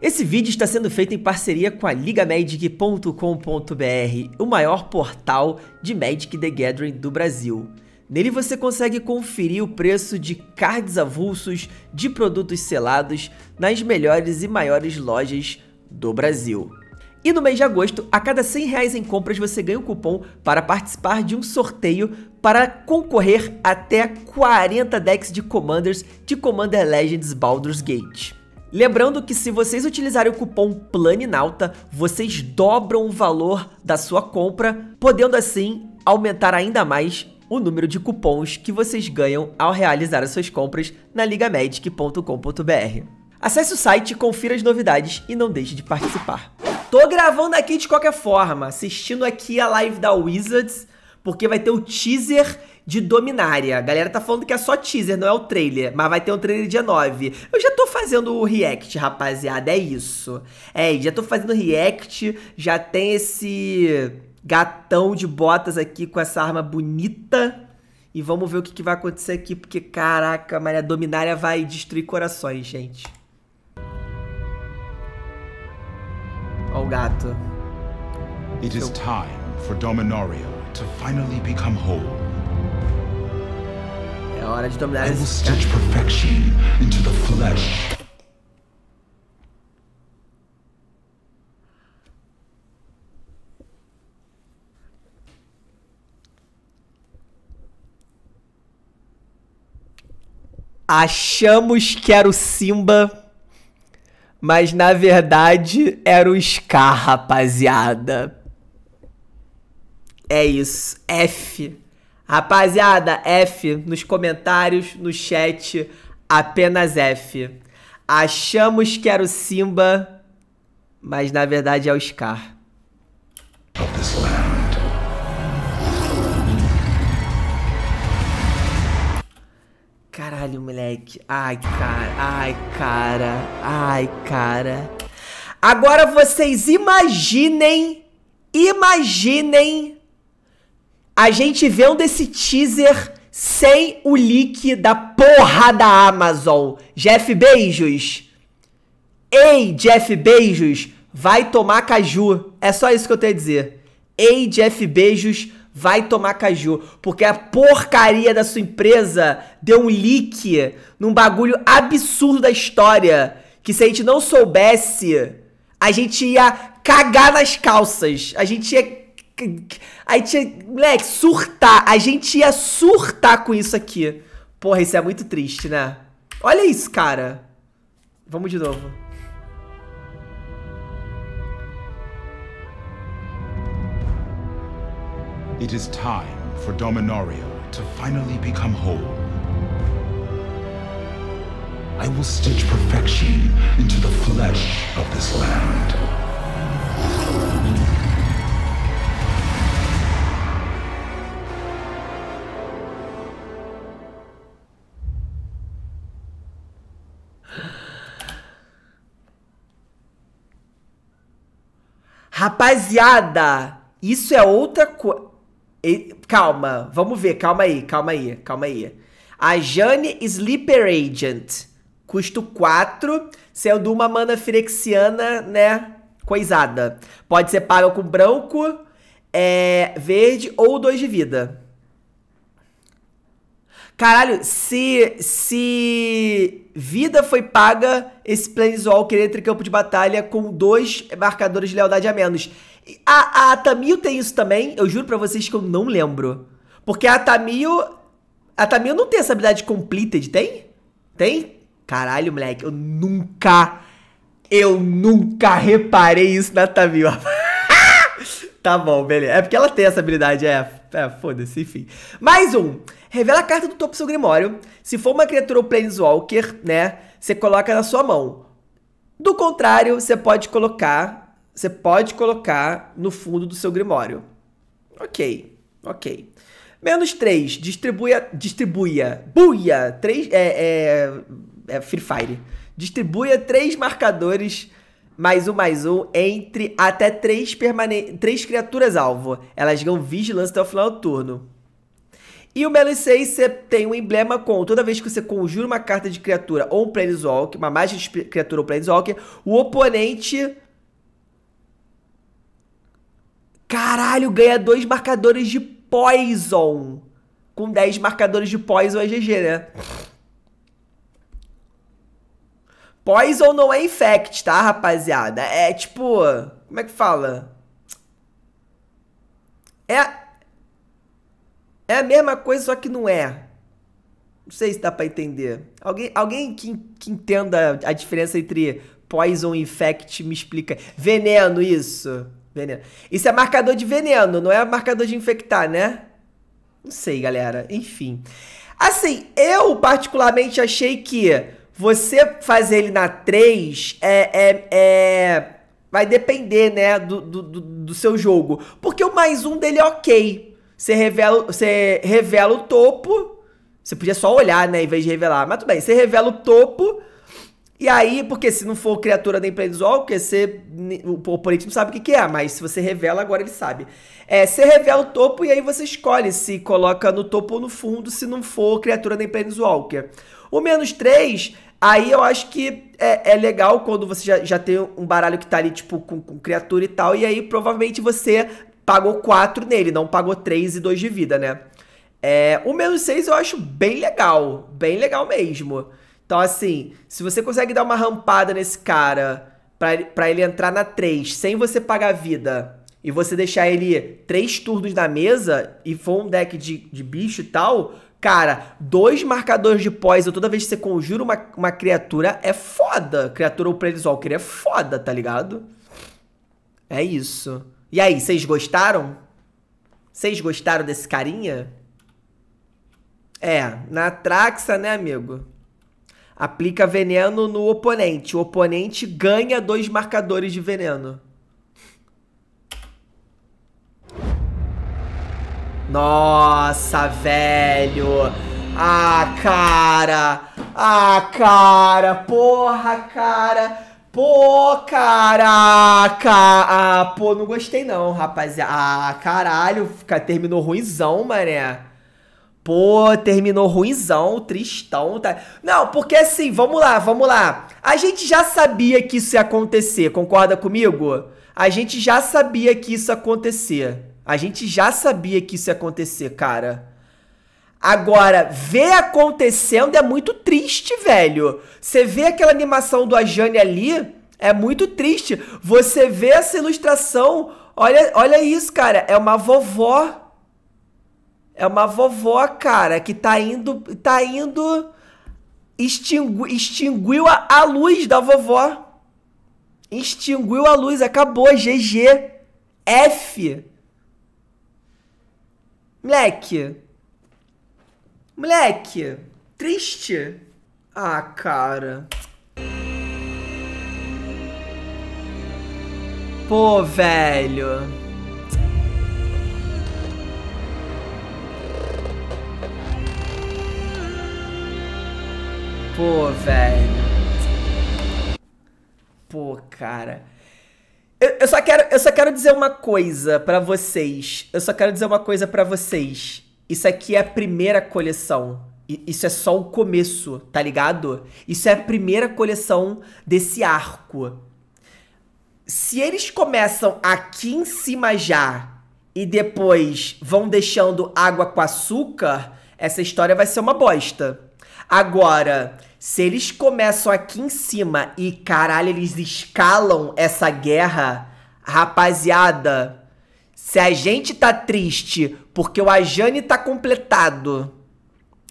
Esse vídeo está sendo feito em parceria com a LigaMagic.com.br, o maior portal de Magic the Gathering do Brasil. Nele você consegue conferir o preço de cards avulsos de produtos selados nas melhores e maiores lojas do Brasil. E no mês de agosto, a cada 100 reais em compras você ganha um cupom para participar de um sorteio para concorrer até 40 decks de Commanders de Commander Legends Baldur's Gate. Lembrando que se vocês utilizarem o cupom PLANINAUTA, vocês dobram o valor da sua compra, podendo assim aumentar ainda mais o número de cupons que vocês ganham ao realizar as suas compras na ligamedic.com.br. Acesse o site, confira as novidades e não deixe de participar. Tô gravando aqui de qualquer forma, assistindo aqui a live da Wizards, porque vai ter o teaser de Dominária. A galera tá falando que é só teaser, não é o trailer, mas vai ter um trailer dia 9. Eu já tô fazendo o react, rapaziada, é isso. É, já tô fazendo react, já tem esse gatão de botas aqui com essa arma bonita. E vamos ver o que, que vai acontecer aqui, porque caraca, Maria Dominária vai destruir corações, gente. Ó o gato. It is time for Dominaria to finally become whole. É hora de dominar esse cara. perfection flesh. Achamos que era o Simba, mas na verdade era o Scar, rapaziada. É isso. F. Rapaziada, F nos comentários, no chat, apenas F. Achamos que era o Simba, mas na verdade é o Scar. Caralho, moleque. Ai, cara. Ai, cara. Ai, cara. Agora vocês imaginem, imaginem a gente vendo esse teaser sem o leak da porra da Amazon. Jeff Beijos. Ei, Jeff Beijos, vai tomar caju. É só isso que eu tenho a dizer. Ei, Jeff Beijos, vai tomar caju. Porque a porcaria da sua empresa deu um leak num bagulho absurdo da história. Que se a gente não soubesse, a gente ia cagar nas calças. A gente ia Aí tinha. Moleque, surtar. A gente ia surtar com isso aqui. Porra, isso é muito triste, né? Olha isso, cara. Vamos de novo. It is time for Dominaria to finally become whole. I will stitch perfection into the flesh of this land. Rapaziada, isso é outra coisa. Calma, vamos ver, calma aí, calma aí, calma aí. A Jane Sleeper Agent, custo 4, sendo uma mana firexiana, né, coisada. Pode ser paga com branco, é, verde ou 2 de vida. Caralho, se. Se. Vida foi paga esse Planeswalker entre campo de batalha com dois marcadores de lealdade a menos. A, a Tamil tem isso também, eu juro para vocês que eu não lembro. Porque a Tamil. A Tamil não tem essa habilidade completed, tem? Tem? Caralho, moleque, eu nunca. Eu nunca reparei isso na Tamil. tá bom, beleza. É porque ela tem essa habilidade, é. É, foda-se, enfim. Mais um. Revela a carta do topo do seu grimório. Se for uma criatura ou planeswalker, né? Você coloca na sua mão. Do contrário, você pode colocar. Você pode colocar no fundo do seu grimório. Ok, ok. Menos 3, distribuia. Distribuia. Buia! 3. É, é, é Free Fire. Distribuia três marcadores mais um, mais um, entre até três, permane três criaturas alvo. Elas ganham vigilância até o final do turno. E o Melee 6, você tem um emblema com, toda vez que você conjura uma carta de criatura ou um Planeswalker, uma mágica de criatura ou Planeswalker, o oponente... Caralho, ganha dois marcadores de Poison. Com 10 marcadores de Poison é GG, né? Poison não é infect, tá, rapaziada? É tipo. Como é que fala? É. É a mesma coisa, só que não é. Não sei se dá pra entender. Alguém, alguém que, que entenda a diferença entre poison e infect me explica. Veneno, isso. Veneno. Isso é marcador de veneno, não é marcador de infectar, né? Não sei, galera. Enfim. Assim, eu particularmente achei que você fazer ele na 3 é, é, é vai depender, né, do, do, do, seu jogo. Porque o mais um dele é ok. Você revela, você revela o topo. Você podia só olhar, né, em vez de revelar. Mas tudo bem, você revela o topo e aí, porque se não for criatura da Empreendizol, porque você, o oponente não sabe o que, que é, mas se você revela, agora ele sabe. É, você revela o topo e aí você escolhe se coloca no topo ou no fundo, se não for criatura da Empreendizwalker. É. O menos 3, aí eu acho que é, é, legal quando você já, já tem um baralho que tá ali, tipo, com, com criatura e tal, e aí provavelmente você pagou 4 nele, não pagou 3 e 2 de vida, né? É, o menos 6 eu acho bem legal, bem legal mesmo. Então, assim, se você consegue dar uma rampada nesse cara para ele entrar na 3 sem você pagar vida e você deixar ele três turnos na mesa e for um deck de, de bicho e tal, cara, dois marcadores de poison toda vez que você conjura uma, uma criatura é foda. Criatura ou Planeswalker é foda, tá ligado? É isso. E aí, vocês gostaram? Vocês gostaram desse carinha? É, na Traxa, né, amigo? aplica veneno no oponente. O oponente ganha dois marcadores de veneno. Nossa, velho. Ah, cara. Ah, cara. Porra, cara. Pô, caraca! Ah, pô, não gostei não, rapaziada. Ah, caralho, terminou ruimzão, mané. Pô, terminou ruimzão, tristão. Tá... Não, porque assim, vamos lá, vamos lá. A gente já sabia que isso ia acontecer, concorda comigo? A gente já sabia que isso ia acontecer. A gente já sabia que isso ia acontecer, cara. Agora, ver acontecendo é muito triste, velho. Você vê aquela animação do Ajane ali, é muito triste. Você vê essa ilustração, olha, olha isso, cara. É uma vovó é uma vovó, cara, que tá indo. Tá indo. Extingu, extinguiu a, a luz da vovó. Extinguiu a luz, acabou. GG. F. Moleque. Moleque. Triste. Ah, cara. Pô, velho. Pô, velho. Pô, cara. Eu, eu, só quero, eu só quero dizer uma coisa para vocês. Eu só quero dizer uma coisa para vocês. Isso aqui é a primeira coleção. Isso é só o começo, tá ligado? Isso é a primeira coleção desse arco. Se eles começam aqui em cima já e depois vão deixando água com açúcar, essa história vai ser uma bosta. Agora, se eles começam aqui em cima e caralho, eles escalam essa guerra, rapaziada, se a gente tá triste porque o Ajane tá completado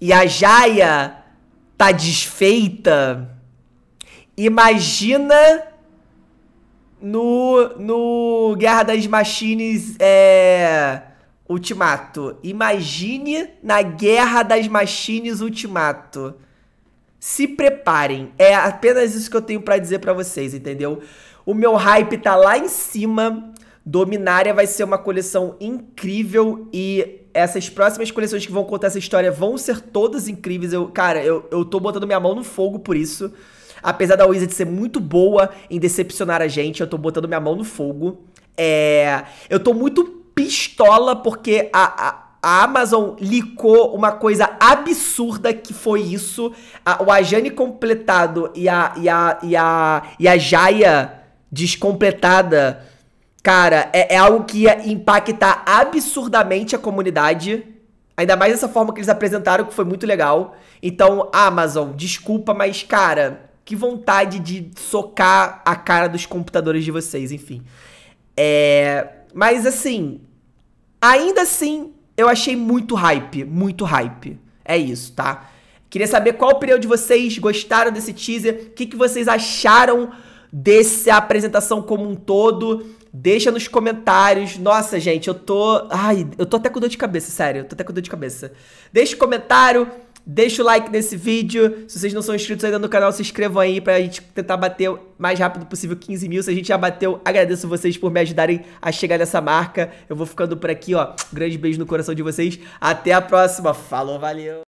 e a Jaya tá desfeita, imagina no, no Guerra das Machines é, Ultimato. Imagine na Guerra das Machines Ultimato. Se preparem. É apenas isso que eu tenho para dizer para vocês, entendeu? O meu hype tá lá em cima. Dominária vai ser uma coleção incrível e essas próximas coleções que vão contar essa história vão ser todas incríveis. Eu, cara, eu, eu tô botando minha mão no fogo por isso. Apesar da Wizard ser muito boa em decepcionar a gente, eu tô botando minha mão no fogo. É. Eu tô muito pistola porque a, a a Amazon licou uma coisa absurda que foi isso. A, o Ajane completado e a, e a, e a, e a Jaya descompletada. Cara, é, é, algo que ia impactar absurdamente a comunidade. Ainda mais dessa forma que eles apresentaram, que foi muito legal. Então, Amazon, desculpa, mas, cara, que vontade de socar a cara dos computadores de vocês, enfim. É mas assim, ainda assim, eu achei muito hype, muito hype. É isso, tá? Queria saber qual opinião de vocês, gostaram desse teaser, o que, que vocês acharam dessa apresentação como um todo. Deixa nos comentários. Nossa, gente, eu tô. Ai, eu tô até com dor de cabeça, sério. Eu tô até com dor de cabeça. Deixa o um comentário. Deixa o like nesse vídeo. Se vocês não são inscritos ainda no canal, se inscrevam aí pra gente tentar bater o mais rápido possível 15 mil. Se a gente já bateu, agradeço vocês por me ajudarem a chegar nessa marca. Eu vou ficando por aqui, ó. Grande beijo no coração de vocês. Até a próxima. Falou, valeu!